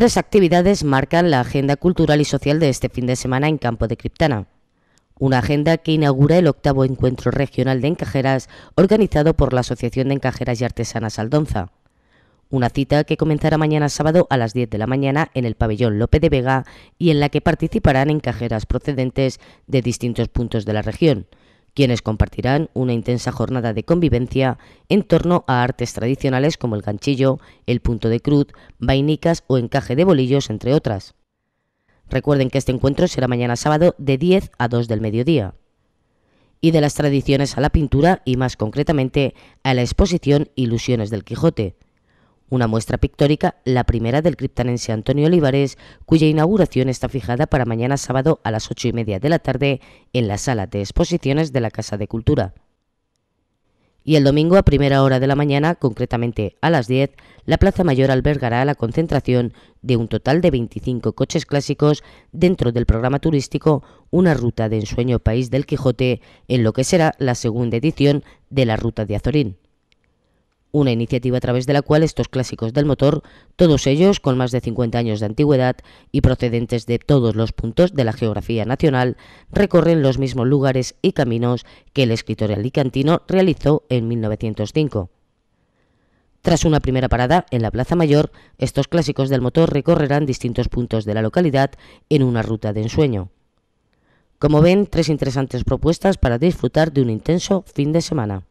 Tres actividades marcan la agenda cultural y social de este fin de semana en Campo de Criptana. Una agenda que inaugura el octavo encuentro regional de encajeras organizado por la Asociación de Encajeras y Artesanas Aldonza. Una cita que comenzará mañana sábado a las 10 de la mañana en el pabellón Lope de Vega y en la que participarán encajeras procedentes de distintos puntos de la región, quienes compartirán una intensa jornada de convivencia en torno a artes tradicionales como el ganchillo, el punto de cruz, vainicas o encaje de bolillos, entre otras. Recuerden que este encuentro será mañana sábado de 10 a 2 del mediodía. Y de las tradiciones a la pintura y más concretamente a la exposición Ilusiones del Quijote, una muestra pictórica, la primera del criptanense Antonio Olivares, cuya inauguración está fijada para mañana sábado a las ocho y media de la tarde en la sala de exposiciones de la Casa de Cultura. Y el domingo a primera hora de la mañana, concretamente a las 10, la Plaza Mayor albergará la concentración de un total de 25 coches clásicos dentro del programa turístico Una Ruta de Ensueño País del Quijote, en lo que será la segunda edición de la Ruta de Azorín una iniciativa a través de la cual estos clásicos del motor, todos ellos con más de 50 años de antigüedad y procedentes de todos los puntos de la geografía nacional, recorren los mismos lugares y caminos que el escritor alicantino realizó en 1905. Tras una primera parada en la Plaza Mayor, estos clásicos del motor recorrerán distintos puntos de la localidad en una ruta de ensueño. Como ven, tres interesantes propuestas para disfrutar de un intenso fin de semana.